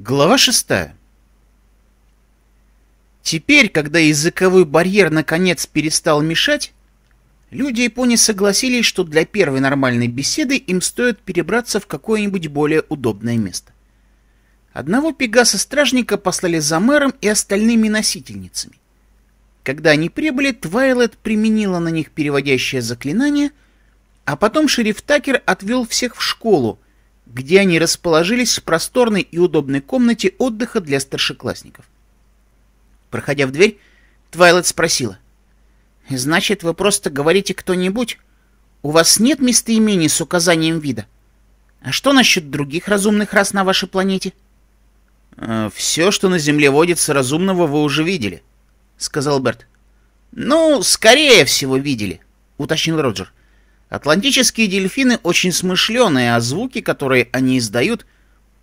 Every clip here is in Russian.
Глава 6. Теперь, когда языковой барьер наконец перестал мешать, люди Японии согласились, что для первой нормальной беседы им стоит перебраться в какое-нибудь более удобное место. Одного пегаса-стражника послали за мэром и остальными носительницами. Когда они прибыли, Твайлет применила на них переводящее заклинание, а потом шериф Такер отвел всех в школу — где они расположились в просторной и удобной комнате отдыха для старшеклассников. Проходя в дверь, Твайлет спросила. «Значит, вы просто говорите кто-нибудь? У вас нет местоимений с указанием вида? А что насчет других разумных рас на вашей планете?» «Э, «Все, что на Земле водится разумного, вы уже видели», — сказал Берт. «Ну, скорее всего, видели», — уточнил Роджер. Атлантические дельфины очень смышленые, а звуки, которые они издают,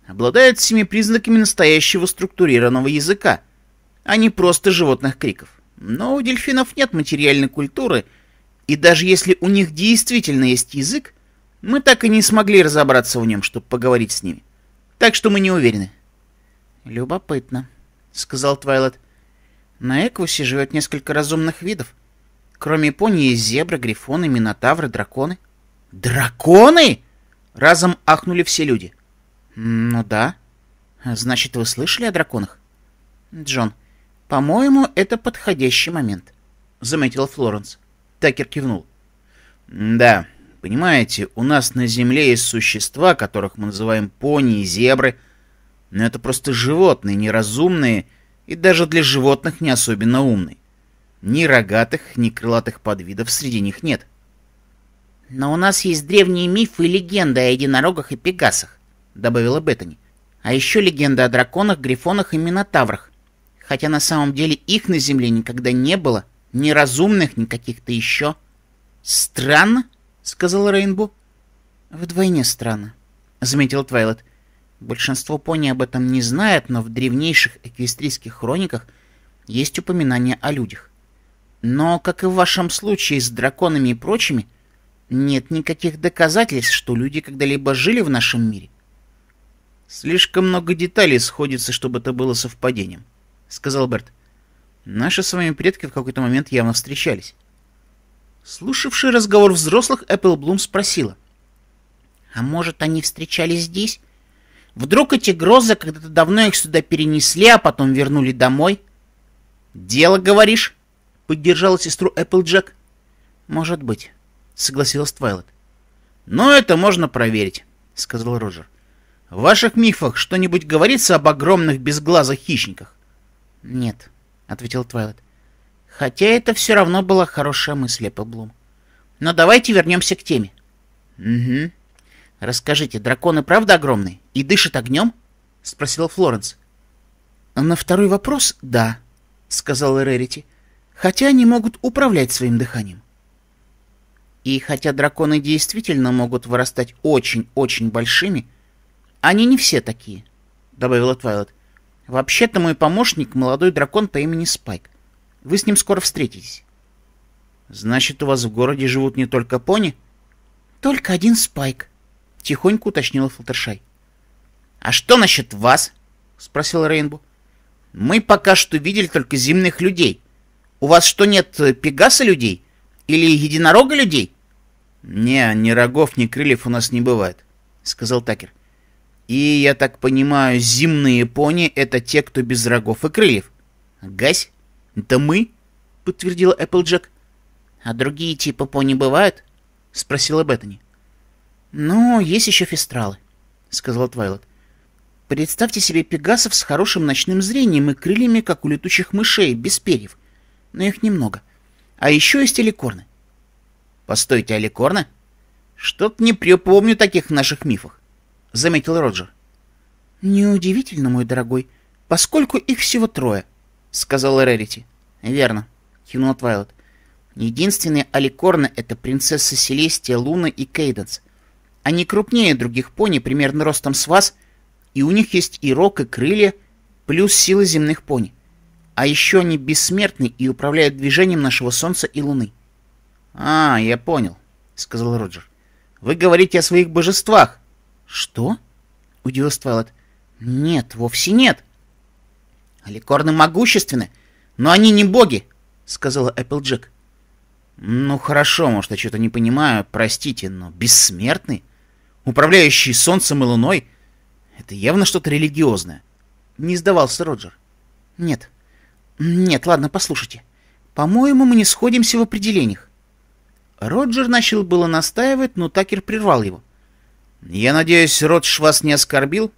обладают всеми признаками настоящего структурированного языка, а не просто животных криков. Но у дельфинов нет материальной культуры, и даже если у них действительно есть язык, мы так и не смогли разобраться в нем, чтобы поговорить с ними. Так что мы не уверены. «Любопытно», — сказал Твайлет. «На Эквусе живет несколько разумных видов. Кроме пони есть зебра, грифоны, минотавры, драконы. Драконы? Разом ахнули все люди. Ну да. Значит, вы слышали о драконах? Джон, по-моему, это подходящий момент, заметила Флоренс. Такер кивнул. Да, понимаете, у нас на Земле есть существа, которых мы называем пони и зебры, но это просто животные, неразумные и даже для животных не особенно умные. Ни рогатых, ни крылатых подвидов среди них нет. «Но у нас есть древние мифы и легенды о единорогах и пегасах», — добавила Беттани. «А еще легенды о драконах, грифонах и минотаврах. Хотя на самом деле их на Земле никогда не было, ни разумных, ни каких-то еще». «Странно», — сказал Рейнбу. «Вдвойне странно», — заметил Твайлет. «Большинство пони об этом не знает, но в древнейших эквестрийских хрониках есть упоминания о людях. Но, как и в вашем случае с драконами и прочими, нет никаких доказательств, что люди когда-либо жили в нашем мире. Слишком много деталей сходится, чтобы это было совпадением, сказал Берт. Наши с вами предки в какой-то момент явно встречались. Слушавший разговор взрослых, Эппл Блум спросила. А может, они встречались здесь? Вдруг эти грозы когда-то давно их сюда перенесли, а потом вернули домой? Дело, говоришь? поддержала сестру Эпплджек? Может быть, согласилась Твайлет. Но это можно проверить, сказал Роджер. В ваших мифах что-нибудь говорится об огромных безглазых хищниках? Нет, ответил Твайлет. Хотя это все равно была хорошая мысль, Эпплблум. Но давайте вернемся к теме. Угу. Расскажите, драконы правда огромные и дышат огнем? Спросил Флоренс. На второй вопрос — да, сказала Рерити хотя они могут управлять своим дыханием. И хотя драконы действительно могут вырастать очень-очень большими, они не все такие, — добавила Твайлет. Вообще-то мой помощник — молодой дракон по имени Спайк. Вы с ним скоро встретитесь. Значит, у вас в городе живут не только пони? Только один Спайк, — тихонько уточнила Флаттершай. А что насчет вас? — спросил Рейнбу. Мы пока что видели только земных людей. У вас что, нет э, пегаса людей? Или единорога людей? Не, ни рогов, ни крыльев у нас не бывает, сказал Такер. И, я так понимаю, земные пони — это те, кто без рогов и крыльев. Гась, это мы, подтвердил Эпплджек. А другие типа пони бывают? Спросила Беттани. Ну, есть еще фестралы, сказал Твайлот. Представьте себе пегасов с хорошим ночным зрением и крыльями, как у летучих мышей, без перьев — но их немного. А еще есть аликорны. Постойте, аликорны? Что-то не припомню таких в наших мифах, заметил Роджер. Неудивительно, мой дорогой, поскольку их всего трое, сказала Рерити. Верно, кивнул Твайлот. Единственные аликорны — это принцесса Селестия, Луна и Кейденс. Они крупнее других пони, примерно ростом с вас, и у них есть и рог, и крылья, плюс сила земных пони. А еще они бессмертны и управляют движением нашего Солнца и Луны. «А, я понял», — сказал Роджер. «Вы говорите о своих божествах». «Что?» — удивился Твайлайт. «Нет, вовсе нет». «Ликорны могущественны, но они не боги», — сказала Эпплджек. «Ну хорошо, может, я что-то не понимаю, простите, но бессмертный, управляющий солнцем и луной, это явно что-то религиозное». Не сдавался Роджер. «Нет», «Нет, ладно, послушайте. По-моему, мы не сходимся в определениях». Роджер начал было настаивать, но Такер прервал его. «Я надеюсь, Родж вас не оскорбил?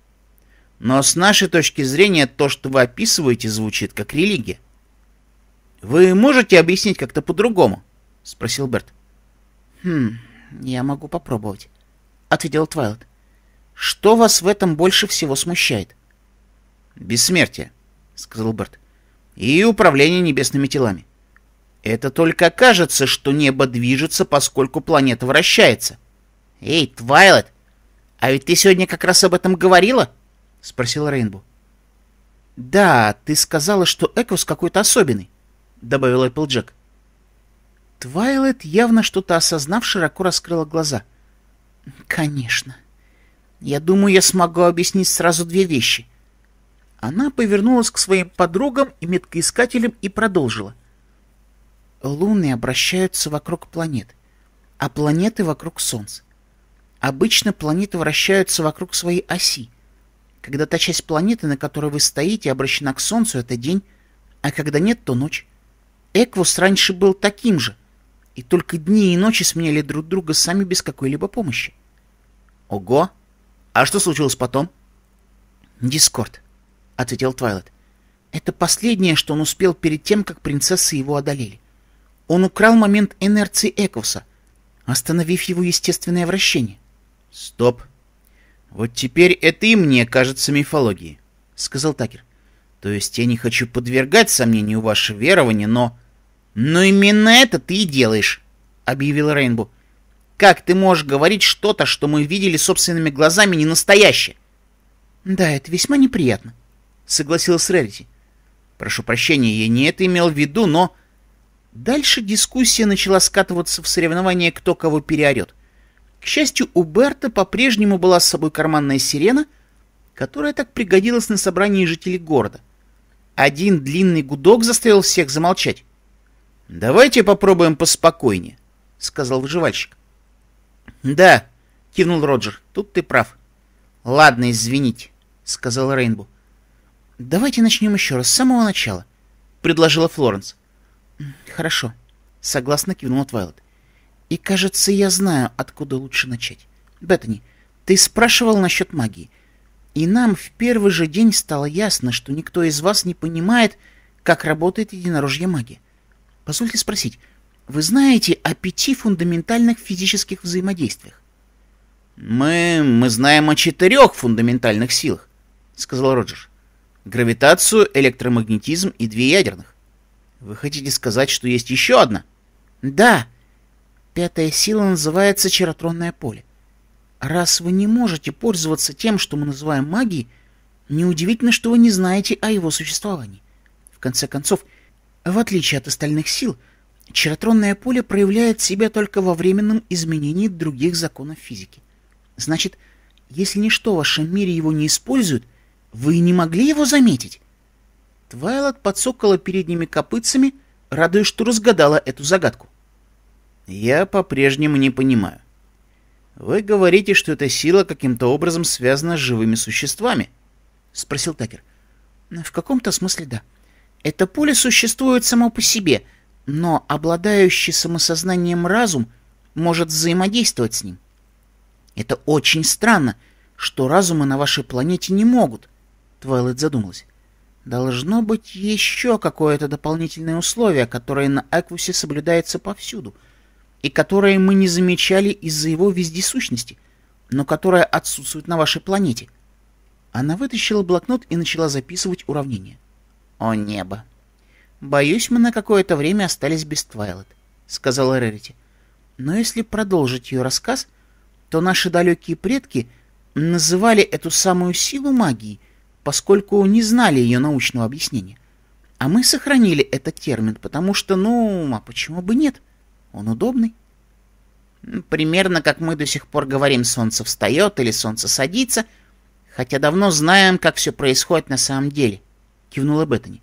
Но с нашей точки зрения то, что вы описываете, звучит как религия». «Вы можете объяснить как-то по-другому?» — спросил Берт. «Хм, я могу попробовать», — ответил Твайлд. «Что вас в этом больше всего смущает?» «Бессмертие», — сказал Берт и управление небесными телами. Это только кажется, что небо движется, поскольку планета вращается. Эй, Твайлет, а ведь ты сегодня как раз об этом говорила? Спросил Рейнбу. Да, ты сказала, что Экос какой-то особенный, добавил Эпплджек. Твайлет, явно что-то осознав, широко раскрыла глаза. Конечно. Я думаю, я смогу объяснить сразу две вещи — она повернулась к своим подругам и меткоискателям и продолжила. Луны обращаются вокруг планет, а планеты вокруг Солнца. Обычно планеты вращаются вокруг своей оси. Когда та часть планеты, на которой вы стоите, обращена к Солнцу, это день, а когда нет, то ночь. Эквус раньше был таким же, и только дни и ночи сменяли друг друга сами без какой-либо помощи. Ого! А что случилось потом? Дискорд ответил Твайлет. Это последнее, что он успел перед тем, как принцессы его одолели. Он украл момент инерции Экоса, остановив его естественное вращение. Стоп. Вот теперь это и мне кажется мифологией, сказал Такер. То есть я не хочу подвергать сомнению ваше верование, но... Но именно это ты и делаешь, объявил Рейнбу. Как ты можешь говорить что-то, что мы видели собственными глазами, не настоящее? Да, это весьма неприятно, согласилась Рерити. Прошу прощения, я не это имел в виду, но... Дальше дискуссия начала скатываться в соревнование, кто кого переорет. К счастью, у Берта по-прежнему была с собой карманная сирена, которая так пригодилась на собрании жителей города. Один длинный гудок заставил всех замолчать. «Давайте попробуем поспокойнее», — сказал выживальщик. «Да», — кивнул Роджер, — «тут ты прав». «Ладно, извините», — сказал Рейнбу. «Давайте начнем еще раз, с самого начала», — предложила Флоренс. «Хорошо», — согласно кивнула Твайлет. «И кажется, я знаю, откуда лучше начать. Беттани, ты спрашивал насчет магии. И нам в первый же день стало ясно, что никто из вас не понимает, как работает единорожье магии. Позвольте спросить, вы знаете о пяти фундаментальных физических взаимодействиях?» «Мы... мы знаем о четырех фундаментальных силах», — сказал Роджер. Гравитацию, электромагнетизм и две ядерных. Вы хотите сказать, что есть еще одна? Да. Пятая сила называется черотронное поле. Раз вы не можете пользоваться тем, что мы называем магией, неудивительно, что вы не знаете о его существовании. В конце концов, в отличие от остальных сил, черотронное поле проявляет себя только во временном изменении других законов физики. Значит, если ничто в вашем мире его не использует — вы не могли его заметить? Твайлот подсокала передними копытцами, радуясь, что разгадала эту загадку. Я по-прежнему не понимаю. Вы говорите, что эта сила каким-то образом связана с живыми существами? Спросил Такер. Ну, в каком-то смысле да. Это поле существует само по себе, но обладающий самосознанием разум может взаимодействовать с ним. Это очень странно, что разумы на вашей планете не могут. Твайлайт задумалась. Должно быть еще какое-то дополнительное условие, которое на Эквусе соблюдается повсюду, и которое мы не замечали из-за его вездесущности, но которое отсутствует на вашей планете. Она вытащила блокнот и начала записывать уравнения. О небо! Боюсь, мы на какое-то время остались без Твайлайт, сказала Рерити. Но если продолжить ее рассказ, то наши далекие предки называли эту самую силу магией — поскольку не знали ее научного объяснения. А мы сохранили этот термин, потому что, ну, а почему бы нет? Он удобный. Примерно как мы до сих пор говорим «солнце встает» или «солнце садится», хотя давно знаем, как все происходит на самом деле, — кивнула Беттани.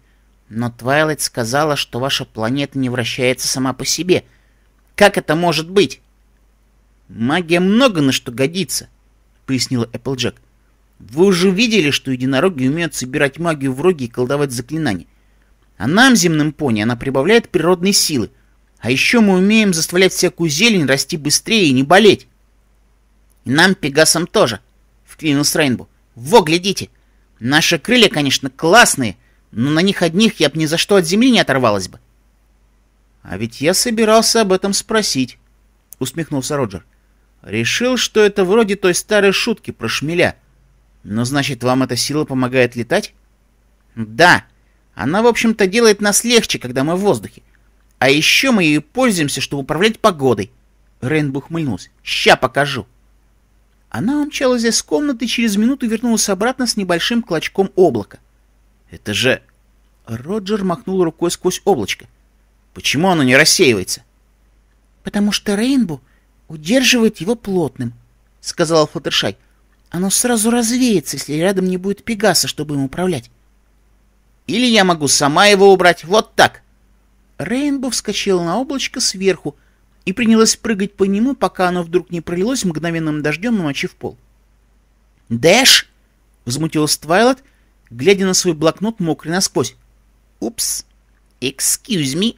Но Твайлайт сказала, что ваша планета не вращается сама по себе. Как это может быть? Магия много на что годится, — пояснила Эпплджек. Вы уже видели, что единороги умеют собирать магию в роги и колдовать заклинания. А нам, земным пони, она прибавляет природные силы. А еще мы умеем заставлять всякую зелень расти быстрее и не болеть. И нам, пегасам, тоже, — вклинился Рейнбу. Во, глядите! Наши крылья, конечно, классные, но на них одних я бы ни за что от земли не оторвалась бы. — А ведь я собирался об этом спросить, — усмехнулся Роджер. — Решил, что это вроде той старой шутки про шмеля — «Ну, значит, вам эта сила помогает летать?» «Да. Она, в общем-то, делает нас легче, когда мы в воздухе. А еще мы ее пользуемся, чтобы управлять погодой». Рейнбу хмыльнулся. «Ща покажу». Она умчалась из комнаты и через минуту вернулась обратно с небольшим клочком облака. «Это же...» Роджер махнул рукой сквозь облачко. «Почему оно не рассеивается?» «Потому что Рейнбу удерживает его плотным», — сказала Флаттершай. Оно сразу развеется, если рядом не будет Пегаса, чтобы им управлять. Или я могу сама его убрать, вот так. Рейнбо вскочила на облачко сверху и принялась прыгать по нему, пока оно вдруг не пролилось мгновенным дождем, намочив пол. «Дэш!» — возмутилась Твайлот, глядя на свой блокнот, мокрый насквозь. «Упс! Excuse me!»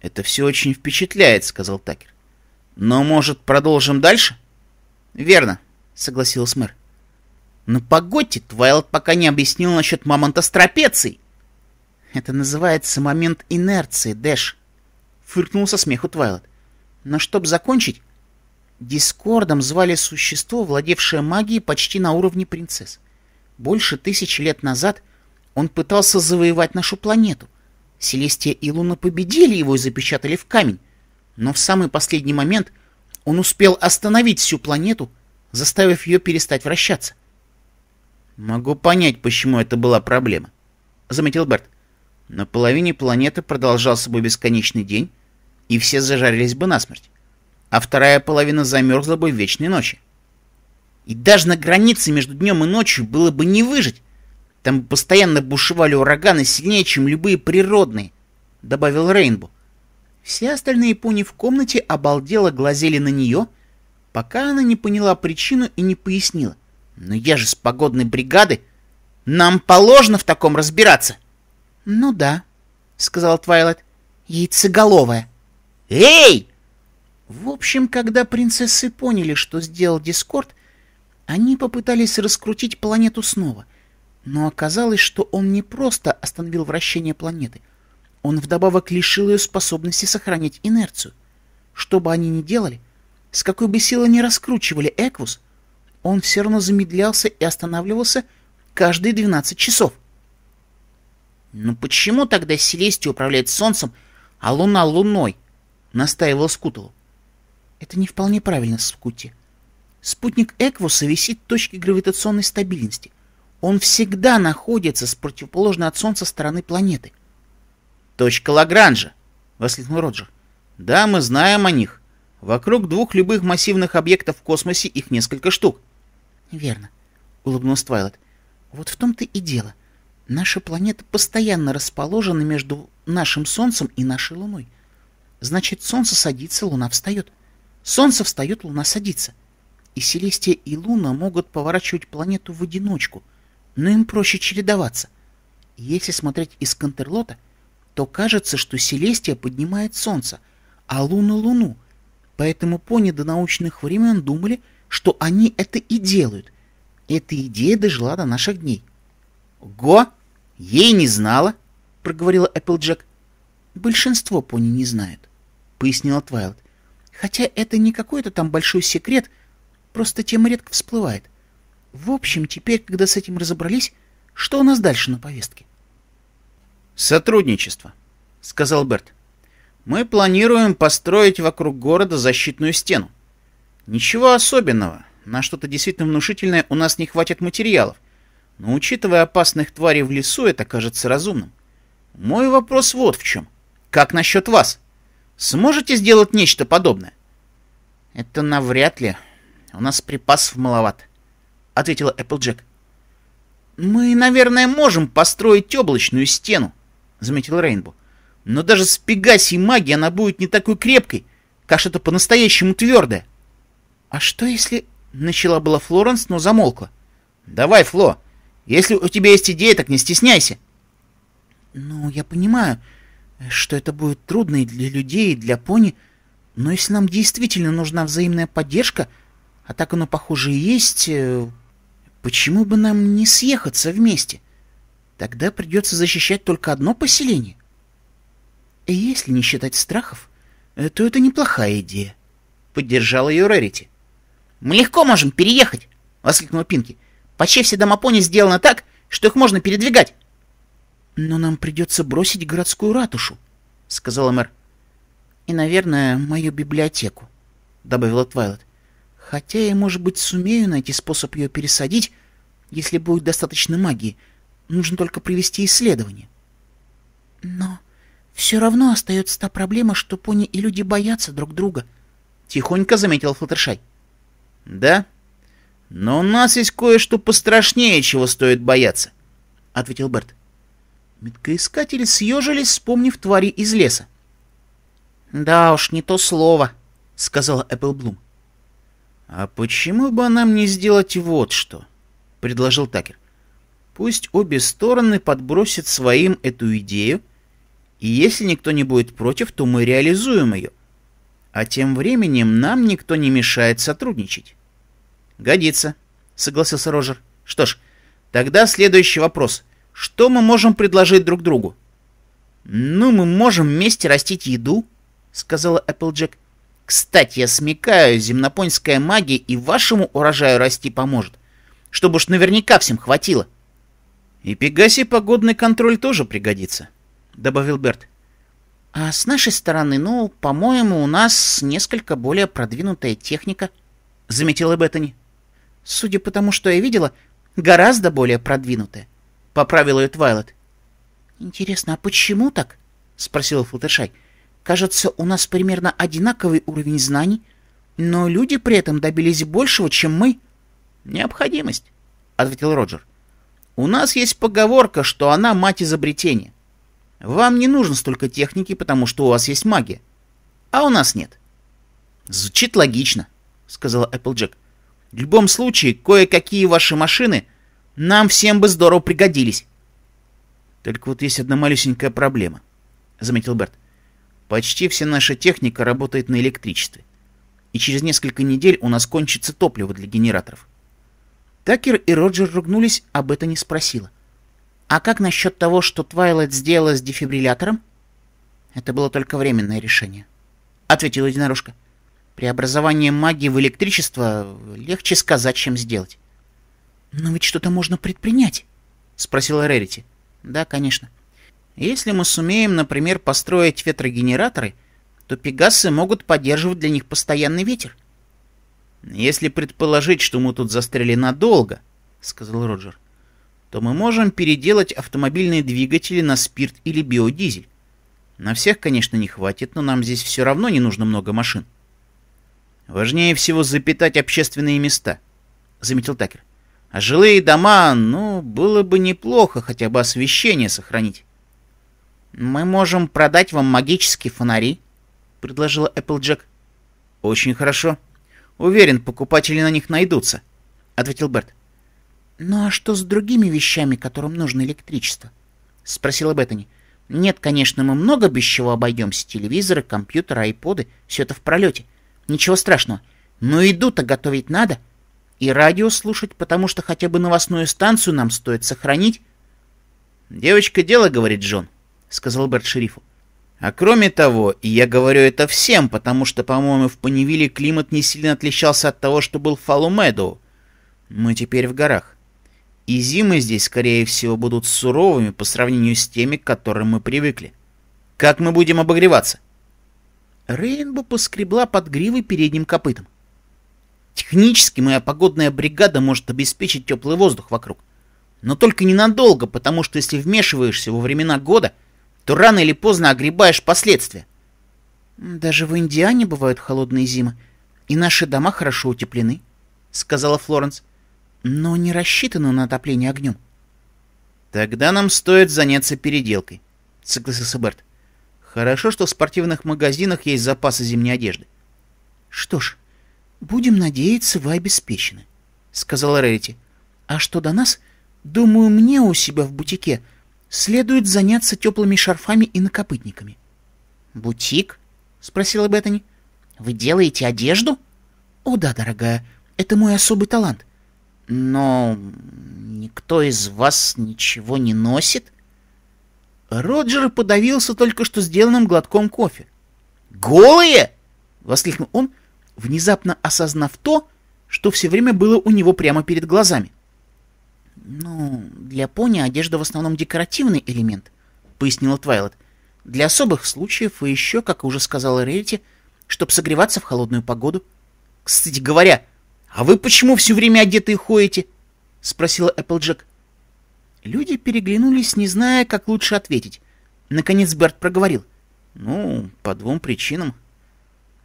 «Это все очень впечатляет», — сказал Такер. «Но, может, продолжим дальше?» «Верно», Согласился мэр. «Но погодьте, Твайлот пока не объяснил насчет мамонта с трапецией!» «Это называется момент инерции, Дэш!» — фыркнул со смеху Твайлот. «Но чтоб закончить, Дискордом звали существо, владевшее магией почти на уровне принцесс. Больше тысячи лет назад он пытался завоевать нашу планету. Селестия и Луна победили его и запечатали в камень. Но в самый последний момент он успел остановить всю планету — заставив ее перестать вращаться. «Могу понять, почему это была проблема», — заметил Берт. «На половине планеты продолжался бы бесконечный день, и все зажарились бы насмерть, а вторая половина замерзла бы в вечной ночи. И даже на границе между днем и ночью было бы не выжить. Там постоянно бушевали ураганы сильнее, чем любые природные», — добавил Рейнбу. Все остальные пони в комнате обалдело глазели на нее — пока она не поняла причину и не пояснила. «Но я же с погодной бригады! Нам положено в таком разбираться!» «Ну да», — сказал Твайлайт, — «яйцеголовая». «Эй!» В общем, когда принцессы поняли, что сделал Дискорд, они попытались раскрутить планету снова. Но оказалось, что он не просто остановил вращение планеты, он вдобавок лишил ее способности сохранять инерцию. Что бы они ни делали, с какой бы силой ни раскручивали Эквус, он все равно замедлялся и останавливался каждые 12 часов. Но «Ну почему тогда Селестия управляет Солнцем, а Луна — Луной?» — настаивал Скутелу. «Это не вполне правильно, Скути. Спутник Эквуса висит в точке гравитационной стабильности. Он всегда находится с противоположной от Солнца стороны планеты». «Точка Лагранжа!» — воскликнул Роджер. «Да, мы знаем о них. Вокруг двух любых массивных объектов в космосе их несколько штук. Верно, улыбнулась Твайлет. Вот в том-то и дело. Наша планета постоянно расположена между нашим Солнцем и нашей Луной. Значит, Солнце садится, Луна встает. Солнце встает, Луна садится. И Селестия и Луна могут поворачивать планету в одиночку, но им проще чередоваться. Если смотреть из Контерлота, то кажется, что Селестия поднимает Солнце, а Луна — Луну — Поэтому пони до научных времен думали, что они это и делают. Эта идея дожила до наших дней. «Го! Ей не знала!» — проговорила Эпплджек. «Большинство пони не знают», — пояснила Твайлд. «Хотя это не какой-то там большой секрет, просто тема редко всплывает. В общем, теперь, когда с этим разобрались, что у нас дальше на повестке?» «Сотрудничество», — сказал Берт. Мы планируем построить вокруг города защитную стену. Ничего особенного, на что-то действительно внушительное у нас не хватит материалов, но учитывая опасных тварей в лесу, это кажется разумным. Мой вопрос вот в чем. Как насчет вас? Сможете сделать нечто подобное? Это навряд ли. У нас припасов маловато, — ответила Эпплджек. Мы, наверное, можем построить облачную стену, — заметил Рейнбоу. Но даже с Пегасией магией она будет не такой крепкой, как что-то по-настоящему твердое. — А что если... — начала была Флоренс, но замолкла. — Давай, Фло, если у тебя есть идея, так не стесняйся. — Ну, я понимаю, что это будет трудно и для людей, и для пони, но если нам действительно нужна взаимная поддержка, а так оно, похоже, и есть, э, почему бы нам не съехаться вместе? Тогда придется защищать только одно поселение. «Если не считать страхов, э, то это неплохая идея», — поддержала ее Рерити. «Мы легко можем переехать!» — воскликнула Пинки. «Почти все дома пони сделаны так, что их можно передвигать!» «Но нам придется бросить городскую ратушу», — сказала мэр. «И, наверное, мою библиотеку», — добавила Твайлет. «Хотя я, может быть, сумею найти способ ее пересадить, если будет достаточно магии. Нужно только провести исследование». «Но «Все равно остается та проблема, что пони и люди боятся друг друга», — тихонько заметил Флаттершай. «Да? Но у нас есть кое-что пострашнее, чего стоит бояться», — ответил Берт. Меткоискатели съежились, вспомнив твари из леса. «Да уж, не то слово», — сказала Эпплблум. «А почему бы нам не сделать вот что?» — предложил Такер. «Пусть обе стороны подбросят своим эту идею, и если никто не будет против, то мы реализуем ее. А тем временем нам никто не мешает сотрудничать. Годится, согласился Рожер. Что ж, тогда следующий вопрос. Что мы можем предложить друг другу? Ну, мы можем вместе растить еду, сказала Эпплджек. Кстати, я смекаю, земнопонская магия и вашему урожаю расти поможет. Чтобы уж наверняка всем хватило. И пегасе погодный контроль тоже пригодится, — добавил Берт. «А с нашей стороны, ну, по-моему, у нас несколько более продвинутая техника», — заметила Беттани. «Судя по тому, что я видела, гораздо более продвинутая», — поправила ее Твайлет. «Интересно, а почему так?» — спросила флутершай. «Кажется, у нас примерно одинаковый уровень знаний, но люди при этом добились большего, чем мы». «Необходимость», — ответил Роджер. «У нас есть поговорка, что она мать изобретения. Вам не нужно столько техники, потому что у вас есть магия. А у нас нет. Звучит логично, сказала Эпплджек. В любом случае, кое-какие ваши машины нам всем бы здорово пригодились. Только вот есть одна малюсенькая проблема, заметил Берт. Почти вся наша техника работает на электричестве. И через несколько недель у нас кончится топливо для генераторов. Такер и Роджер ругнулись, об это не спросила. А как насчет того, что Твайлайт сделала с дефибриллятором? Это было только временное решение. Ответила единорожка. Преобразование магии в электричество легче сказать, чем сделать. Но ведь что-то можно предпринять, спросила Рерити. Да, конечно. Если мы сумеем, например, построить ветрогенераторы, то пегасы могут поддерживать для них постоянный ветер. Если предположить, что мы тут застряли надолго, сказал Роджер, — то мы можем переделать автомобильные двигатели на спирт или биодизель. На всех, конечно, не хватит, но нам здесь все равно не нужно много машин. Важнее всего запитать общественные места, — заметил Такер. А жилые дома, ну, было бы неплохо хотя бы освещение сохранить. «Мы можем продать вам магические фонари», — предложила Эпплджек. «Очень хорошо. Уверен, покупатели на них найдутся», — ответил Берт. «Ну а что с другими вещами, которым нужно электричество?» — спросила Беттани. «Нет, конечно, мы много без чего обойдемся. Телевизоры, компьютеры, айподы — все это в пролете. Ничего страшного. Но еду-то готовить надо. И радио слушать, потому что хотя бы новостную станцию нам стоит сохранить». «Девочка, дело, — говорит Джон», — сказал Берт шерифу. «А кроме того, и я говорю это всем, потому что, по-моему, в Паневиле климат не сильно отличался от того, что был в Фалумедоу. Мы теперь в горах и зимы здесь, скорее всего, будут суровыми по сравнению с теми, к которым мы привыкли. Как мы будем обогреваться?» Рейнбо поскребла под гривой передним копытом. «Технически моя погодная бригада может обеспечить теплый воздух вокруг. Но только ненадолго, потому что если вмешиваешься во времена года, то рано или поздно огребаешь последствия. «Даже в Индиане бывают холодные зимы, и наши дома хорошо утеплены», — сказала Флоренс но не рассчитано на отопление огнем. Тогда нам стоит заняться переделкой, согласился Берт. Хорошо, что в спортивных магазинах есть запасы зимней одежды. Что ж, будем надеяться, вы обеспечены, сказала Рерити. А что до нас, думаю, мне у себя в бутике следует заняться теплыми шарфами и накопытниками. Бутик? спросила Беттани. Вы делаете одежду? О да, дорогая, это мой особый талант. Но никто из вас ничего не носит? Роджер подавился только что сделанным глотком кофе. «Голые!» — воскликнул он, внезапно осознав то, что все время было у него прямо перед глазами. «Ну, для пони одежда в основном декоративный элемент», — пояснила Твайлот. «Для особых случаев и еще, как уже сказала Рейти, чтобы согреваться в холодную погоду». «Кстати говоря, «А вы почему все время одетые ходите?» — спросила Эпплджек. Люди переглянулись, не зная, как лучше ответить. Наконец Берт проговорил. «Ну, по двум причинам.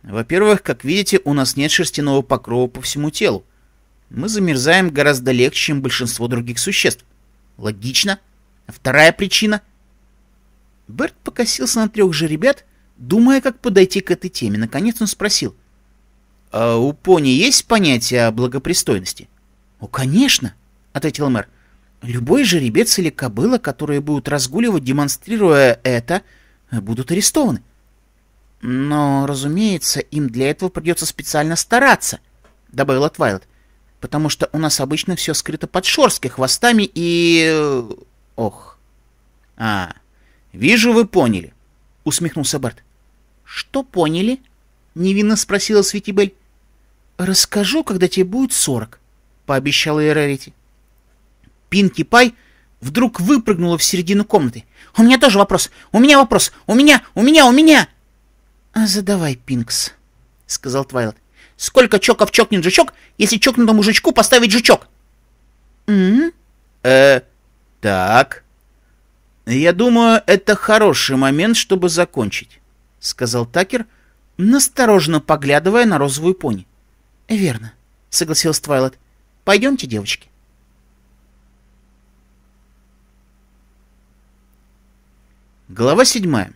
Во-первых, как видите, у нас нет шерстяного покрова по всему телу. Мы замерзаем гораздо легче, чем большинство других существ. Логично. вторая причина...» Берт покосился на трех же ребят, думая, как подойти к этой теме. Наконец он спросил. — а у пони есть понятие о благопристойности? «О, конечно!» — ответил мэр. «Любой жеребец или кобыла, которые будут разгуливать, демонстрируя это, будут арестованы. Но, разумеется, им для этого придется специально стараться», — добавила Твайлет. «Потому что у нас обычно все скрыто под шорской, хвостами и... Э, ох...» «А, вижу, вы поняли», — усмехнулся Барт. «Что поняли?» — невинно спросила Светибель. «Расскажу, когда тебе будет сорок», — пообещала я Рарити. Пинки Пай вдруг выпрыгнула в середину комнаты. «У меня тоже вопрос! У меня вопрос! У меня! У меня! У меня!» «А задавай, Пинкс», — сказал Твайлот. «Сколько чоков чокнет жучок, если чокнутому жучку поставить жучок?» «М-м». э так...» «Я думаю, это хороший момент, чтобы закончить», — сказал Такер, настороженно поглядывая на розовую пони. «Верно», — согласилась Твайлет. «Пойдемте, девочки». Глава седьмая.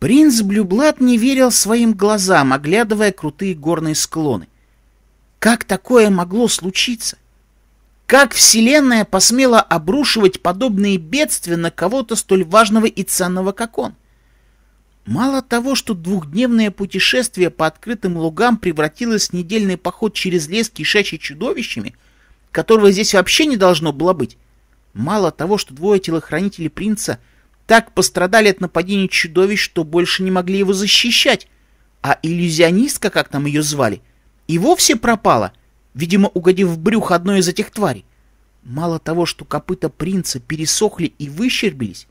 Принц Блюблат не верил своим глазам, оглядывая крутые горные склоны. Как такое могло случиться? Как Вселенная посмела обрушивать подобные бедствия на кого-то столь важного и ценного, как он? Мало того, что двухдневное путешествие по открытым лугам превратилось в недельный поход через лес, кишачий чудовищами, которого здесь вообще не должно было быть, мало того, что двое телохранителей принца так пострадали от нападения чудовищ, что больше не могли его защищать, а иллюзионистка, как там ее звали, и вовсе пропала, видимо, угодив в брюх одной из этих тварей. Мало того, что копыта принца пересохли и выщербились,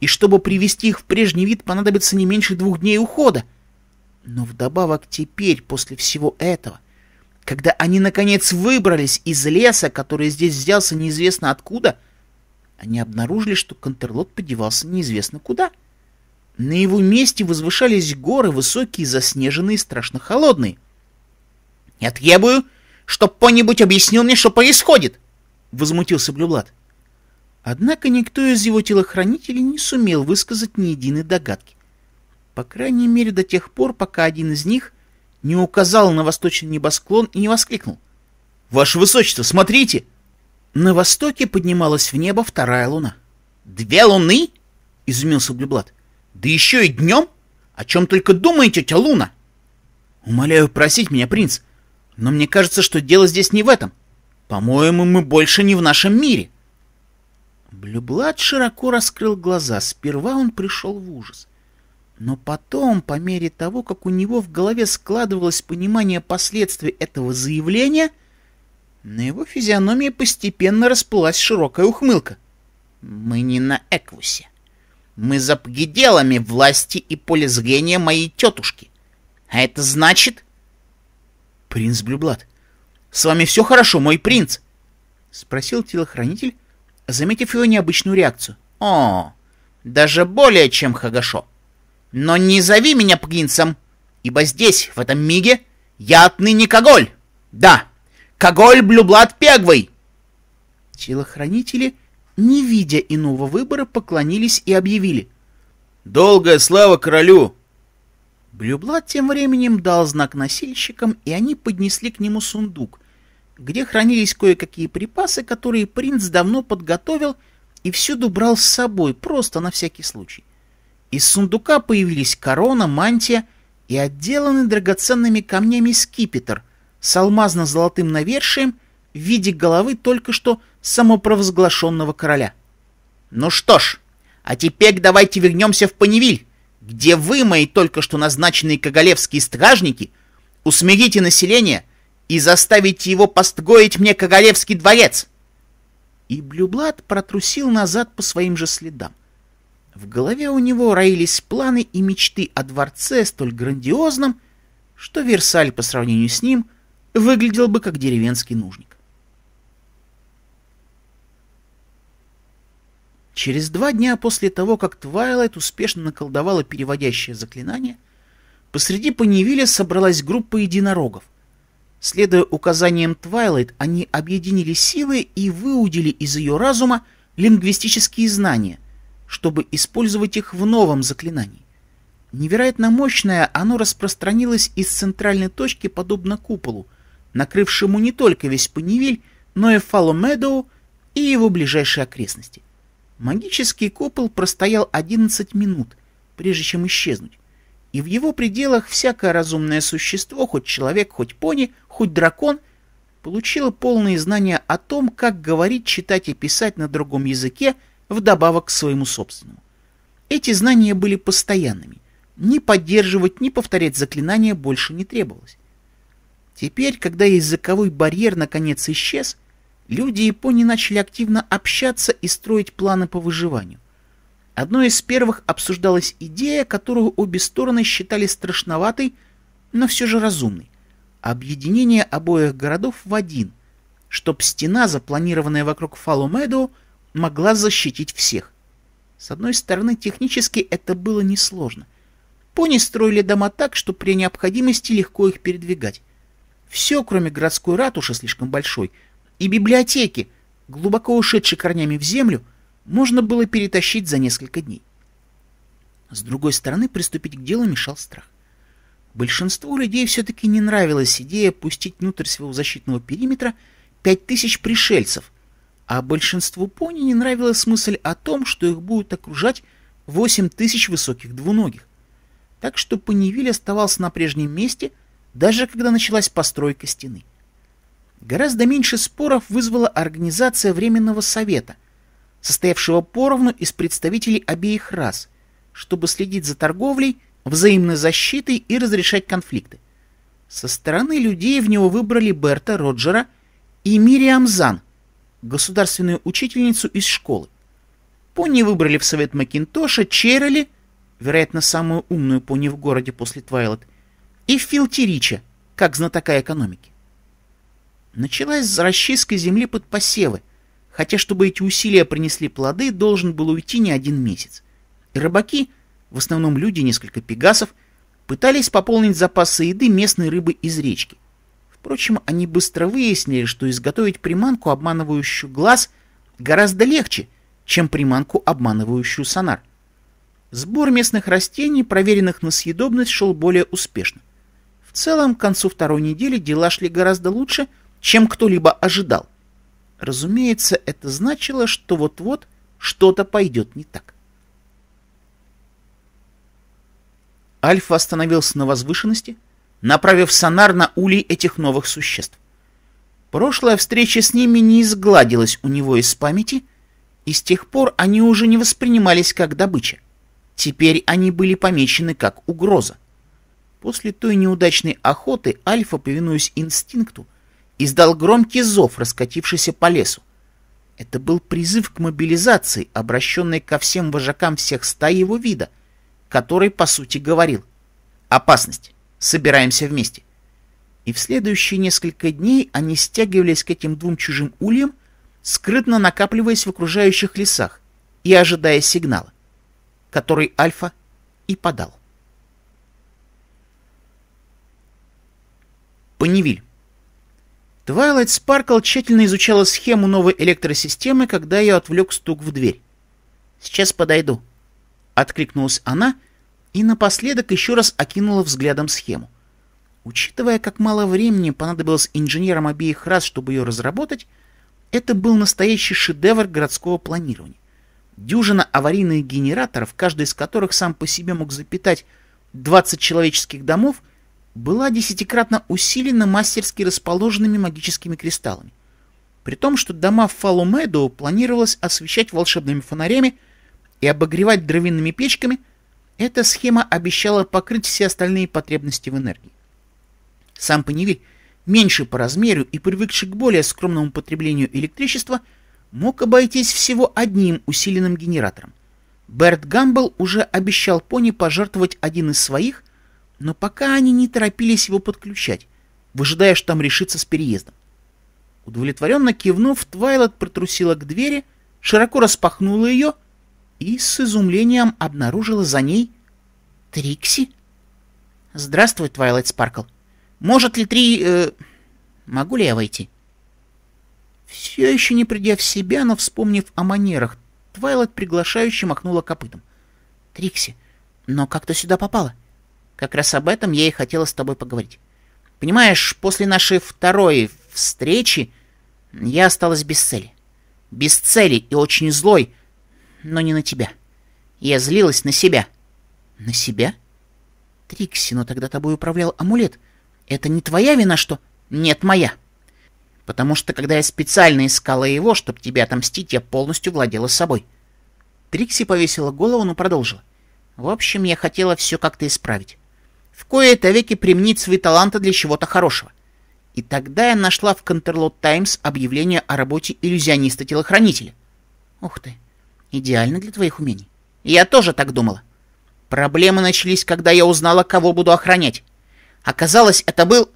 и чтобы привести их в прежний вид, понадобится не меньше двух дней ухода. Но вдобавок теперь, после всего этого, когда они наконец выбрались из леса, который здесь взялся неизвестно откуда, они обнаружили, что Контерлот подевался неизвестно куда. На его месте возвышались горы, высокие, заснеженные и страшно холодные. «Я требую, чтоб кто-нибудь объяснил мне, что происходит!» — возмутился Блюблад. Однако никто из его телохранителей не сумел высказать ни единой догадки. По крайней мере, до тех пор, пока один из них не указал на восточный небосклон и не воскликнул. «Ваше высочество, смотрите!» На востоке поднималась в небо вторая луна. «Две луны?» — изумился Блюблат. «Да еще и днем? О чем только думает тетя Луна?» «Умоляю просить меня, принц, но мне кажется, что дело здесь не в этом. По-моему, мы больше не в нашем мире». Блюблад широко раскрыл глаза. Сперва он пришел в ужас. Но потом, по мере того, как у него в голове складывалось понимание последствий этого заявления, на его физиономии постепенно расплылась широкая ухмылка. «Мы не на Эквусе. Мы за пределами власти и поля зрения моей тетушки. А это значит...» «Принц Блюблад, с вами все хорошо, мой принц?» — спросил телохранитель, заметив его необычную реакцию. «О, даже более чем Хагашо. Но не зови меня принцем, ибо здесь, в этом миге, я отныне Коголь. Да, Коголь Блюблад пегвой. Телохранители, не видя иного выбора, поклонились и объявили. «Долгая слава королю!» Блюблад тем временем дал знак носильщикам, и они поднесли к нему сундук — где хранились кое-какие припасы, которые принц давно подготовил и всюду брал с собой, просто на всякий случай. Из сундука появились корона, мантия и отделанный драгоценными камнями скипетр с алмазно-золотым навершием в виде головы только что самопровозглашенного короля. «Ну что ж, а теперь давайте вернемся в Паневиль, где вы, мои только что назначенные кагалевские стражники, усмирите население — и заставить его построить мне Коголевский дворец!» И Блюблад протрусил назад по своим же следам. В голове у него роились планы и мечты о дворце столь грандиозном, что Версаль по сравнению с ним выглядел бы как деревенский нужник. Через два дня после того, как Твайлайт успешно наколдовала переводящее заклинание, посреди Паневиля собралась группа единорогов — Следуя указаниям Твайлайт, они объединили силы и выудили из ее разума лингвистические знания, чтобы использовать их в новом заклинании. Невероятно мощное оно распространилось из центральной точки, подобно куполу, накрывшему не только весь Панивиль, но и Фалло и его ближайшие окрестности. Магический купол простоял 11 минут, прежде чем исчезнуть, и в его пределах всякое разумное существо, хоть человек, хоть пони, хоть дракон, получило полные знания о том, как говорить, читать и писать на другом языке, вдобавок к своему собственному. Эти знания были постоянными. Ни поддерживать, ни повторять заклинания больше не требовалось. Теперь, когда языковой барьер наконец исчез, люди и пони начали активно общаться и строить планы по выживанию. Одной из первых обсуждалась идея, которую обе стороны считали страшноватой, но все же разумной. Объединение обоих городов в один, чтоб стена, запланированная вокруг Фаломедо, могла защитить всех. С одной стороны, технически это было несложно. Пони строили дома так, что при необходимости легко их передвигать. Все, кроме городской ратуши, слишком большой, и библиотеки, глубоко ушедшей корнями в землю, — можно было перетащить за несколько дней. С другой стороны, приступить к делу мешал страх. Большинству людей все-таки не нравилась идея пустить внутрь своего защитного периметра пять тысяч пришельцев, а большинству пони не нравилась мысль о том, что их будут окружать восемь тысяч высоких двуногих. Так что Панивиль оставался на прежнем месте, даже когда началась постройка стены. Гораздо меньше споров вызвала организация Временного Совета — состоявшего поровну из представителей обеих рас, чтобы следить за торговлей, взаимной защитой и разрешать конфликты. Со стороны людей в него выбрали Берта Роджера и Мириам Зан, государственную учительницу из школы. Пони выбрали в совет Макинтоша, Черли, вероятно, самую умную пони в городе после Твайлот, и Филтерича, как знатока экономики. Началась расчистка земли под посевы, хотя чтобы эти усилия принесли плоды, должен был уйти не один месяц. И рыбаки, в основном люди, несколько пегасов, пытались пополнить запасы еды местной рыбы из речки. Впрочем, они быстро выяснили, что изготовить приманку, обманывающую глаз, гораздо легче, чем приманку, обманывающую сонар. Сбор местных растений, проверенных на съедобность, шел более успешно. В целом, к концу второй недели дела шли гораздо лучше, чем кто-либо ожидал. Разумеется, это значило, что вот-вот что-то пойдет не так. Альфа остановился на возвышенности, направив сонар на улей этих новых существ. Прошлая встреча с ними не изгладилась у него из памяти, и с тех пор они уже не воспринимались как добыча. Теперь они были помечены как угроза. После той неудачной охоты Альфа, повинуясь инстинкту, издал громкий зов, раскатившийся по лесу. Это был призыв к мобилизации, обращенный ко всем вожакам всех ста его вида, который, по сути, говорил «Опасность! Собираемся вместе!» И в следующие несколько дней они стягивались к этим двум чужим ульям, скрытно накапливаясь в окружающих лесах и ожидая сигнала, который Альфа и подал. Поневиль. Твайлайт Спаркл тщательно изучала схему новой электросистемы, когда ее отвлек стук в дверь. «Сейчас подойду», — откликнулась она и напоследок еще раз окинула взглядом схему. Учитывая, как мало времени понадобилось инженерам обеих рас, чтобы ее разработать, это был настоящий шедевр городского планирования. Дюжина аварийных генераторов, каждый из которых сам по себе мог запитать 20 человеческих домов — была десятикратно усилена мастерски расположенными магическими кристаллами. При том, что дома в Фалумеду планировалось освещать волшебными фонарями и обогревать дровяными печками, эта схема обещала покрыть все остальные потребности в энергии. Сам Паневиль, меньше по размеру и привыкший к более скромному потреблению электричества, мог обойтись всего одним усиленным генератором. Берт Гамбл уже обещал пони пожертвовать один из своих, но пока они не торопились его подключать, выжидая, что там решится с переездом. Удовлетворенно кивнув, Твайлот протрусила к двери, широко распахнула ее и с изумлением обнаружила за ней Трикси. «Здравствуй, Твайлайт Спаркл. Может ли три... Э, могу ли я войти?» Все еще не придя в себя, но вспомнив о манерах, Твайлайт приглашающе махнула копытом. «Трикси, но как ты сюда попала?» Как раз об этом я и хотела с тобой поговорить. Понимаешь, после нашей второй встречи я осталась без цели. Без цели и очень злой, но не на тебя. Я злилась на себя. На себя? Трикси, но тогда тобой управлял амулет. Это не твоя вина, что... Нет, моя. Потому что, когда я специально искала его, чтобы тебя отомстить, я полностью владела собой. Трикси повесила голову, но продолжила. В общем, я хотела все как-то исправить в кои-то веки применить свои таланты для чего-то хорошего. И тогда я нашла в Контерлот Таймс объявление о работе иллюзиониста-телохранителя. Ух ты, идеально для твоих умений. Я тоже так думала. Проблемы начались, когда я узнала, кого буду охранять. Оказалось, это был...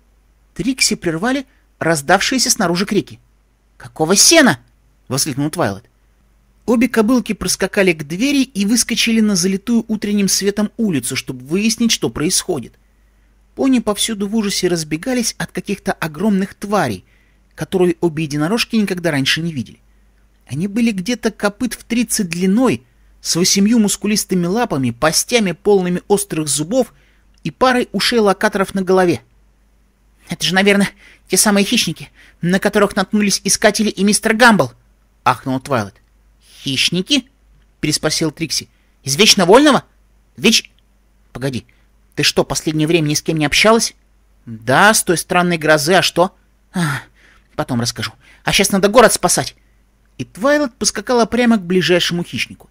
Трикси прервали раздавшиеся снаружи крики. «Какого сена?» — воскликнул Твайлет. Обе кобылки проскакали к двери и выскочили на залитую утренним светом улицу, чтобы выяснить, что происходит. Пони повсюду в ужасе разбегались от каких-то огромных тварей, которые обе единорожки никогда раньше не видели. Они были где-то копыт в 30 длиной, с восемью мускулистыми лапами, постями, полными острых зубов и парой ушей локаторов на голове. «Это же, наверное, те самые хищники, на которых наткнулись искатели и мистер Гамбл!» — ахнул Твайлет. «Хищники?» — переспросил Трикси. «Из Вечно Вольного? Веч...» «Погоди, ты что, последнее время ни с кем не общалась?» «Да, с той странной грозы, а что?» Ах, «Потом расскажу. А сейчас надо город спасать!» И Твайлот поскакала прямо к ближайшему хищнику.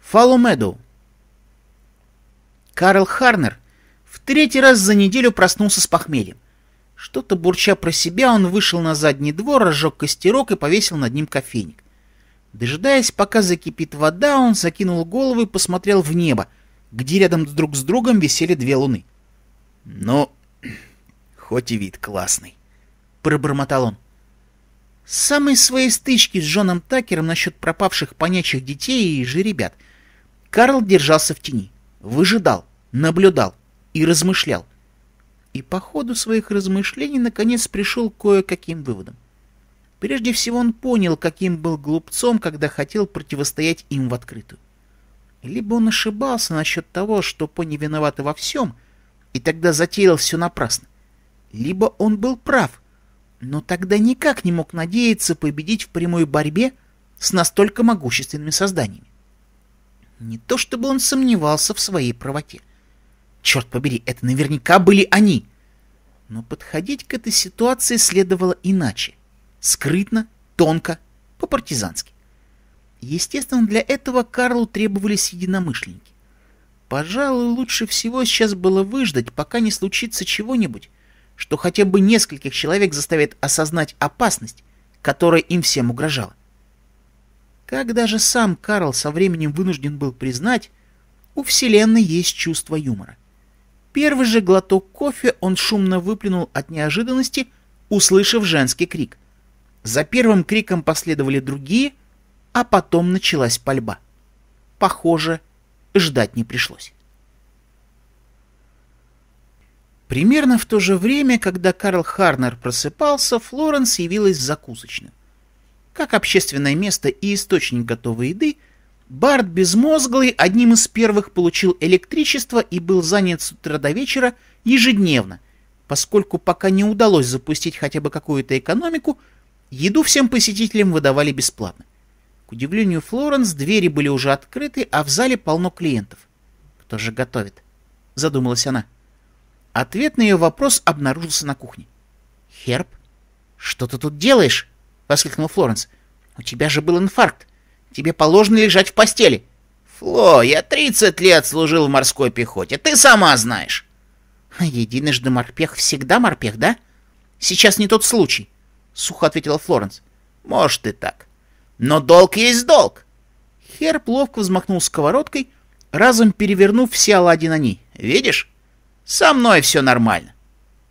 Фалло Мэдоу. Карл Харнер в третий раз за неделю проснулся с похмельем. Что-то бурча про себя, он вышел на задний двор, разжег костерок и повесил над ним кофейник. Дожидаясь, пока закипит вода, он закинул голову и посмотрел в небо, где рядом друг с другом висели две луны. «Ну, хоть и вид классный», — пробормотал он. С самой своей стычки с Джоном Такером насчет пропавших понячих детей и же ребят Карл держался в тени, выжидал, наблюдал и размышлял и по ходу своих размышлений наконец пришел к кое-каким выводам. Прежде всего он понял, каким был глупцом, когда хотел противостоять им в открытую. Либо он ошибался насчет того, что Пони виноваты во всем, и тогда затеял все напрасно. Либо он был прав, но тогда никак не мог надеяться победить в прямой борьбе с настолько могущественными созданиями. Не то чтобы он сомневался в своей правоте — Черт побери, это наверняка были они. Но подходить к этой ситуации следовало иначе. Скрытно, тонко, по-партизански. Естественно, для этого Карлу требовались единомышленники. Пожалуй, лучше всего сейчас было выждать, пока не случится чего-нибудь, что хотя бы нескольких человек заставит осознать опасность, которая им всем угрожала. Как даже сам Карл со временем вынужден был признать, у Вселенной есть чувство юмора. Первый же глоток кофе он шумно выплюнул от неожиданности, услышав женский крик. За первым криком последовали другие, а потом началась пальба. Похоже, ждать не пришлось. Примерно в то же время, когда Карл Харнер просыпался, Флоренс явилась в закусочную. Как общественное место и источник готовой еды – Барт Безмозглый одним из первых получил электричество и был занят с утра до вечера ежедневно, поскольку пока не удалось запустить хотя бы какую-то экономику, еду всем посетителям выдавали бесплатно. К удивлению Флоренс, двери были уже открыты, а в зале полно клиентов. «Кто же готовит?» — задумалась она. Ответ на ее вопрос обнаружился на кухне. «Херб, что ты тут делаешь?» — воскликнул Флоренс. «У тебя же был инфаркт!» Тебе положено лежать в постели. Фло, я тридцать лет служил в морской пехоте, ты сама знаешь. Единожды морпех всегда морпех, да? Сейчас не тот случай, сухо ответила Флоренс. Может и так. Но долг есть долг. Хер, ловко взмахнул сковородкой, разом перевернув все оладьи на ней. Видишь? Со мной все нормально.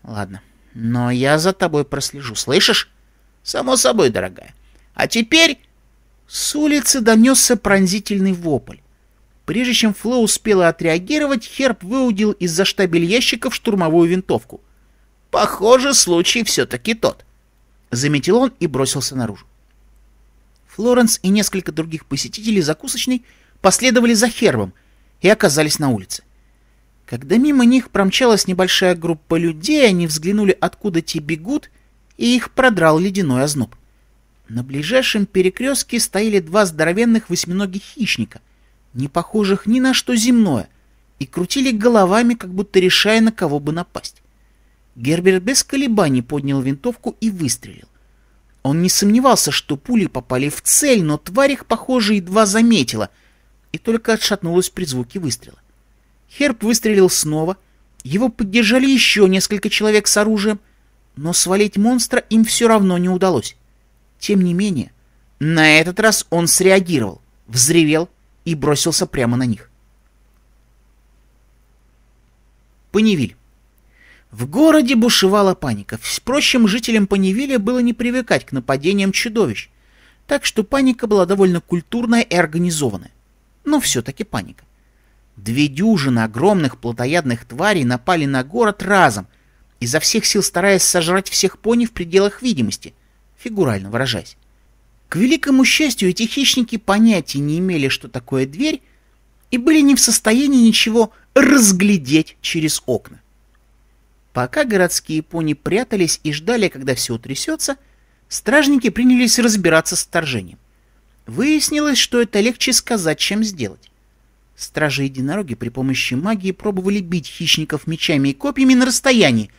Ладно, но я за тобой прослежу, слышишь? Само собой, дорогая. А теперь с улицы донесся пронзительный вопль. Прежде чем Фло успела отреагировать, Херб выудил из-за штабель ящиков штурмовую винтовку. «Похоже, случай все-таки тот», — заметил он и бросился наружу. Флоренс и несколько других посетителей закусочной последовали за Хербом и оказались на улице. Когда мимо них промчалась небольшая группа людей, они взглянули, откуда те бегут, и их продрал ледяной озноб. На ближайшем перекрестке стояли два здоровенных восьминогих хищника, не похожих ни на что земное, и крутили головами, как будто решая, на кого бы напасть. Герберт без колебаний поднял винтовку и выстрелил. Он не сомневался, что пули попали в цель, но тварь их, похоже, едва заметила и только отшатнулась при звуке выстрела. Херб выстрелил снова, его поддержали еще несколько человек с оружием, но свалить монстра им все равно не удалось. Тем не менее, на этот раз он среагировал, взревел и бросился прямо на них. Паневиль. В городе бушевала паника. Впрочем, жителям Паневиля было не привыкать к нападениям чудовищ, так что паника была довольно культурная и организованная. Но все-таки паника. Две дюжины огромных плотоядных тварей напали на город разом, изо всех сил стараясь сожрать всех пони в пределах видимости, фигурально выражаясь. К великому счастью, эти хищники понятия не имели, что такое дверь, и были не в состоянии ничего разглядеть через окна. Пока городские пони прятались и ждали, когда все утрясется, стражники принялись разбираться с вторжением. Выяснилось, что это легче сказать, чем сделать. Стражи-единороги при помощи магии пробовали бить хищников мечами и копьями на расстоянии,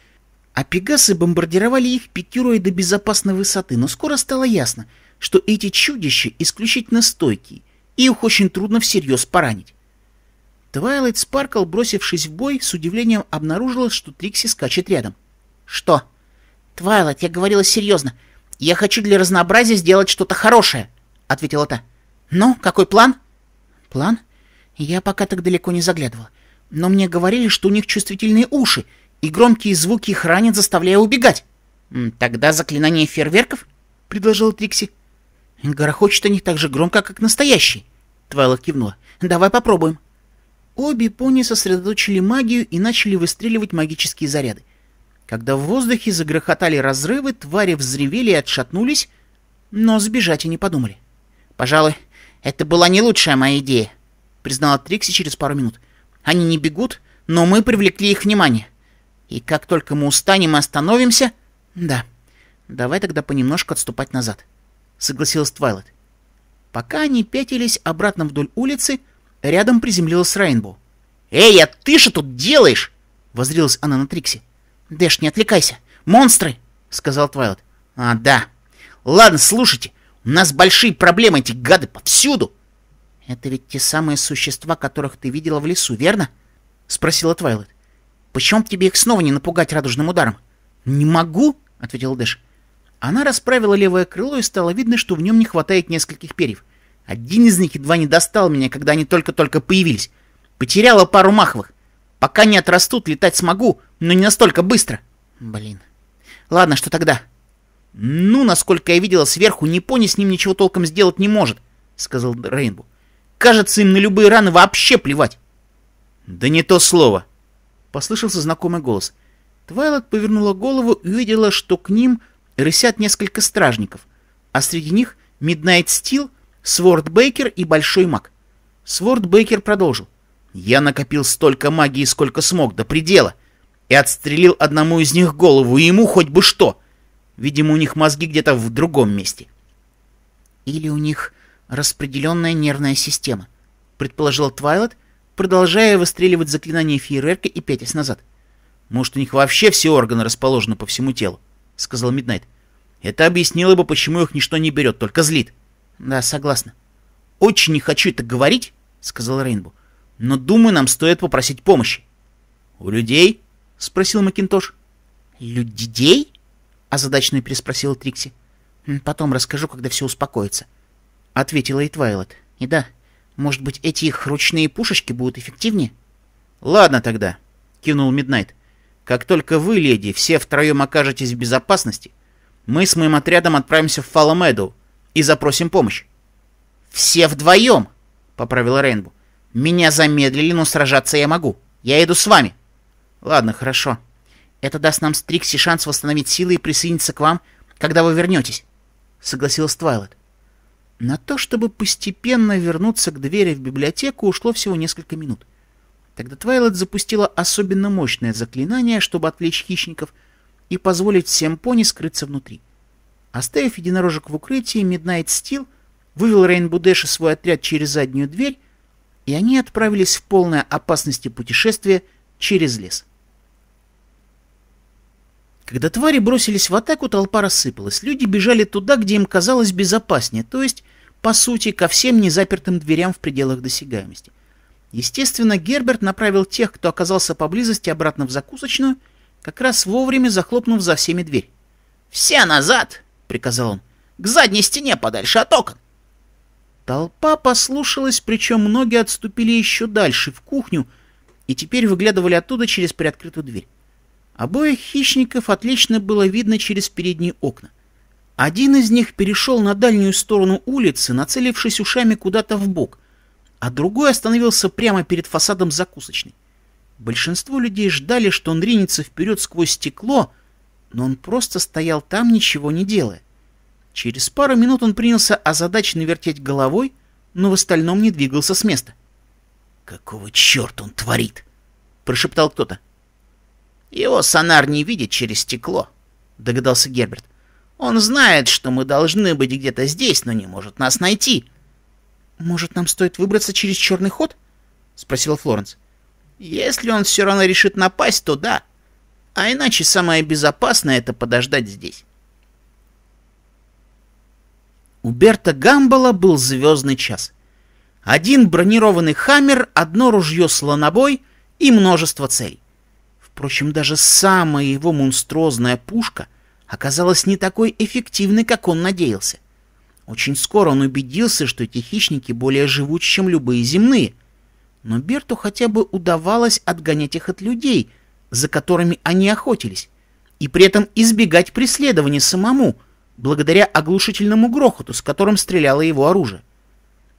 а пегасы бомбардировали их, пикируя до безопасной высоты, но скоро стало ясно, что эти чудища исключительно стойкие, и их очень трудно всерьез поранить. Твайлайт Спаркл, бросившись в бой, с удивлением обнаружила, что Трикси скачет рядом. «Что?» «Твайлайт, я говорила серьезно. Я хочу для разнообразия сделать что-то хорошее», — ответила та. «Ну, какой план?» «План? Я пока так далеко не заглядывала. Но мне говорили, что у них чувствительные уши, и громкие звуки их ранят, заставляя убегать. Тогда заклинание фейерверков, — предложила Трикси. Горохочет они так же громко, как настоящий. Твайла кивнула. Давай попробуем. Обе пони сосредоточили магию и начали выстреливать магические заряды. Когда в воздухе загрохотали разрывы, твари взревели и отшатнулись, но сбежать и не подумали. «Пожалуй, это была не лучшая моя идея», — признала Трикси через пару минут. «Они не бегут, но мы привлекли их внимание. И как только мы устанем и остановимся... Да, давай тогда понемножку отступать назад, — согласилась Твайлет. Пока они пятились обратно вдоль улицы, рядом приземлилась Рейнбоу. «Эй, а ты что тут делаешь?» — возрилась она на Трикси. «Дэш, не отвлекайся! Монстры!» — сказал Твайлет. «А, да. Ладно, слушайте, у нас большие проблемы, эти гады повсюду!» «Это ведь те самые существа, которых ты видела в лесу, верно?» — спросила Твайлет. Почему тебе их снова не напугать радужным ударом? Не могу, ответил Дэш. Она расправила левое крыло и стало видно, что в нем не хватает нескольких перьев. Один из них едва не достал меня, когда они только-только появились. Потеряла пару маховых. Пока не отрастут, летать смогу, но не настолько быстро. Блин. Ладно, что тогда? Ну, насколько я видела сверху, ни с ним ничего толком сделать не может, сказал Рейнбу. Кажется, им на любые раны вообще плевать. Да не то слово, послышался знакомый голос. Твайлот повернула голову и увидела, что к ним рысят несколько стражников, а среди них Миднайт Стил, Сворд Бейкер и Большой Маг. Сворд Бейкер продолжил. «Я накопил столько магии, сколько смог, до предела, и отстрелил одному из них голову, и ему хоть бы что!» Видимо, у них мозги где-то в другом месте. «Или у них распределенная нервная система», — предположил Твайлет продолжая выстреливать заклинание фейерверка и пятясь назад. «Может, у них вообще все органы расположены по всему телу?» — сказал Миднайт. «Это объяснило бы, почему их ничто не берет, только злит». «Да, согласна». «Очень не хочу это говорить», — сказал Рейнбу. «Но думаю, нам стоит попросить помощи». «У людей?» — спросил Макинтош. «Людей?» — озадаченно переспросила Трикси. «Потом расскажу, когда все успокоится», — ответила и Твайлет. «И да, может быть, эти их ручные пушечки будут эффективнее? Ладно тогда, кинул Миднайт. Как только вы, леди, все втроем окажетесь в безопасности, мы с моим отрядом отправимся в Фаламеду и запросим помощь. Все вдвоем, поправила Рейнбу. Меня замедлили, но сражаться я могу. Я иду с вами. Ладно, хорошо. Это даст нам Стрикси шанс восстановить силы и присоединиться к вам, когда вы вернетесь, согласилась Твайлет. На то, чтобы постепенно вернуться к двери в библиотеку, ушло всего несколько минут. Тогда Твайлет запустила особенно мощное заклинание, чтобы отвлечь хищников и позволить всем пони скрыться внутри. Оставив единорожек в укрытии, Миднайт Стил вывел Рейнбу Дэш и свой отряд через заднюю дверь, и они отправились в полное опасности путешествие через лес. Когда твари бросились в атаку, толпа рассыпалась. Люди бежали туда, где им казалось безопаснее, то есть по сути, ко всем незапертым дверям в пределах досягаемости. Естественно, Герберт направил тех, кто оказался поблизости, обратно в закусочную, как раз вовремя захлопнув за всеми дверь. «Все назад!» — приказал он. «К задней стене подальше от окон!» Толпа послушалась, причем многие отступили еще дальше, в кухню, и теперь выглядывали оттуда через приоткрытую дверь. Обоих хищников отлично было видно через передние окна — один из них перешел на дальнюю сторону улицы, нацелившись ушами куда-то в бок, а другой остановился прямо перед фасадом закусочной. Большинство людей ждали, что он ринется вперед сквозь стекло, но он просто стоял там, ничего не делая. Через пару минут он принялся озадаченно вертеть головой, но в остальном не двигался с места. «Какого черта он творит?» — прошептал кто-то. «Его сонар не видит через стекло», — догадался Герберт. Он знает, что мы должны быть где-то здесь, но не может нас найти. Может, нам стоит выбраться через черный ход? спросил Флоренс. Если он все равно решит напасть, то да. А иначе самое безопасное — это подождать здесь. У Берта Гамбола был звездный час. Один бронированный хаммер, одно ружье слонобой и множество целей. Впрочем, даже самая его монструозная пушка — оказалась не такой эффективной, как он надеялся. Очень скоро он убедился, что эти хищники более живучи, чем любые земные. Но Берту хотя бы удавалось отгонять их от людей, за которыми они охотились, и при этом избегать преследования самому, благодаря оглушительному грохоту, с которым стреляло его оружие.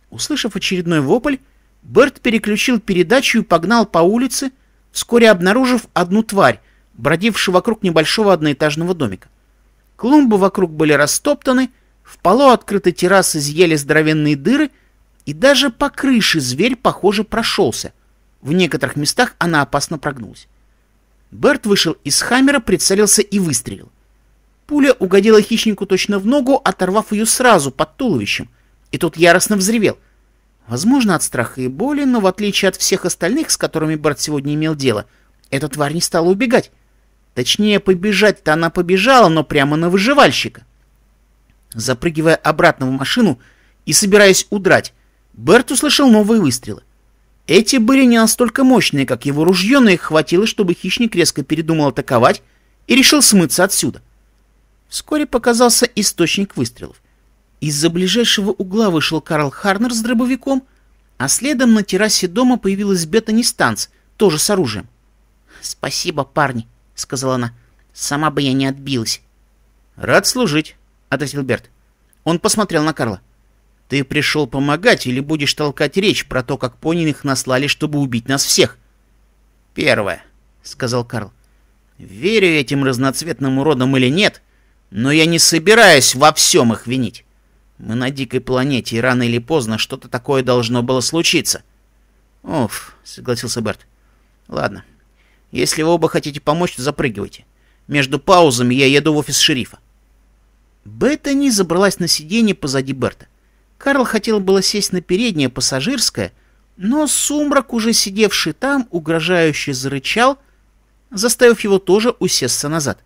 Услышав очередной вопль, Берт переключил передачу и погнал по улице, вскоре обнаружив одну тварь, бродившую вокруг небольшого одноэтажного домика. Клумбы вокруг были растоптаны, в полу открытой террасы изъели здоровенные дыры, и даже по крыше зверь, похоже, прошелся. В некоторых местах она опасно прогнулась. Берт вышел из хаммера, прицелился и выстрелил. Пуля угодила хищнику точно в ногу, оторвав ее сразу под туловищем, и тот яростно взревел. Возможно, от страха и боли, но в отличие от всех остальных, с которыми Берт сегодня имел дело, эта тварь не стала убегать. Точнее, побежать-то она побежала, но прямо на выживальщика. Запрыгивая обратно в машину и собираясь удрать, Берт услышал новые выстрелы. Эти были не настолько мощные, как его ружье, но их хватило, чтобы хищник резко передумал атаковать и решил смыться отсюда. Вскоре показался источник выстрелов. Из-за ближайшего угла вышел Карл Харнер с дробовиком, а следом на террасе дома появилась Бета Нестанц, тоже с оружием. «Спасибо, парни», — сказала она. «Сама бы я не отбилась». «Рад служить», — ответил Берт. Он посмотрел на Карла. «Ты пришел помогать или будешь толкать речь про то, как их наслали, чтобы убить нас всех?» «Первое», — сказал Карл. «Верю этим разноцветным уродам или нет, но я не собираюсь во всем их винить. Мы на дикой планете, и рано или поздно что-то такое должно было случиться». «Уф», — согласился Берт. «Ладно, если вы оба хотите помочь, то запрыгивайте. Между паузами я еду в офис шерифа. Беттани забралась на сиденье позади Берта. Карл хотел было сесть на переднее пассажирское, но сумрак, уже сидевший там, угрожающе зарычал, заставив его тоже усесться назад.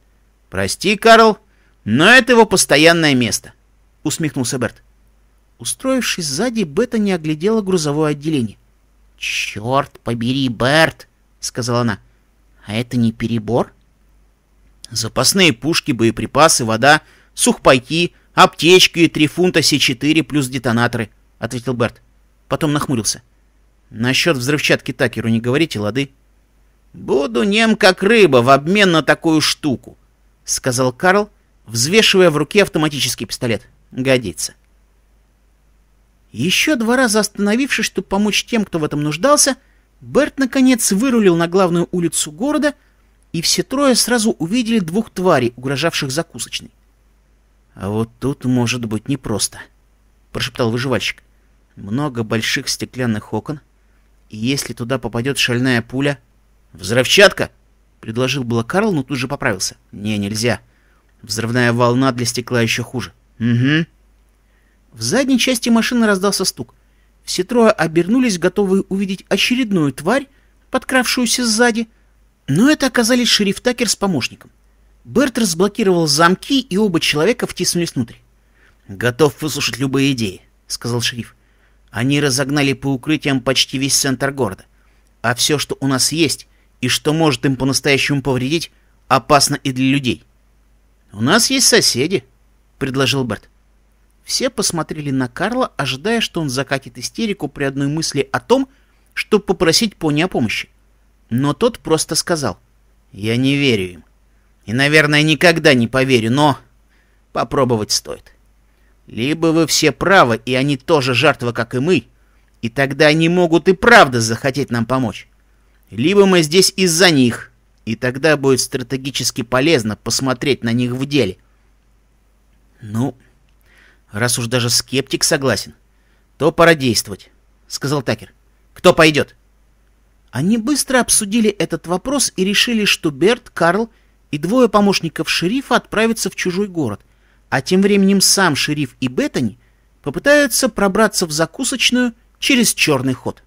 «Прости, Карл, но это его постоянное место», — усмехнулся Берт. Устроившись сзади, Бетта не оглядела грузовое отделение. «Черт побери, Берт!» — сказала она. А это не перебор? Запасные пушки, боеприпасы, вода, сухпайки, аптечки, три фунта С4 плюс детонаторы, — ответил Берт. Потом нахмурился. Насчет взрывчатки Такеру не говорите, лады? Буду нем как рыба в обмен на такую штуку, — сказал Карл, взвешивая в руке автоматический пистолет. Годится. Еще два раза остановившись, чтобы помочь тем, кто в этом нуждался, — Берт, наконец, вырулил на главную улицу города, и все трое сразу увидели двух тварей, угрожавших закусочной. «А вот тут может быть непросто», — прошептал выживальщик. «Много больших стеклянных окон, и если туда попадет шальная пуля...» «Взрывчатка!» — предложил было Карл, но тут же поправился. «Не, нельзя. Взрывная волна для стекла еще хуже». «Угу». В задней части машины раздался стук. Все трое обернулись, готовые увидеть очередную тварь, подкравшуюся сзади. Но это оказались шериф Такер с помощником. Берт разблокировал замки, и оба человека втиснулись внутрь. «Готов выслушать любые идеи», — сказал шериф. «Они разогнали по укрытиям почти весь центр города. А все, что у нас есть и что может им по-настоящему повредить, опасно и для людей». «У нас есть соседи», — предложил Берт. Все посмотрели на Карла, ожидая, что он закатит истерику при одной мысли о том, чтобы попросить пони о помощи. Но тот просто сказал, «Я не верю им. И, наверное, никогда не поверю, но попробовать стоит. Либо вы все правы, и они тоже жертва, как и мы, и тогда они могут и правда захотеть нам помочь. Либо мы здесь из-за них, и тогда будет стратегически полезно посмотреть на них в деле». «Ну, Раз уж даже скептик согласен, то пора действовать, сказал Такер. Кто пойдет? Они быстро обсудили этот вопрос и решили, что Берт, Карл и двое помощников шерифа отправятся в чужой город, а тем временем сам шериф и Беттани попытаются пробраться в закусочную через черный ход.